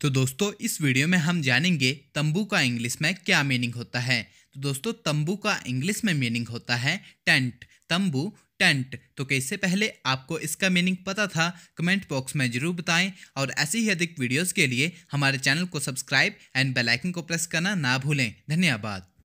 तो दोस्तों इस वीडियो में हम जानेंगे तंबू का इंग्लिश में क्या मीनिंग होता है तो दोस्तों तंबू का इंग्लिश में मीनिंग होता है टेंट तंबू टेंट तो कैसे पहले आपको इसका मीनिंग पता था कमेंट बॉक्स में जरूर बताएं और ऐसे ही अधिक वीडियोस के लिए हमारे चैनल को सब्सक्राइब एंड बेलाइकन को प्रेस करना ना भूलें धन्यवाद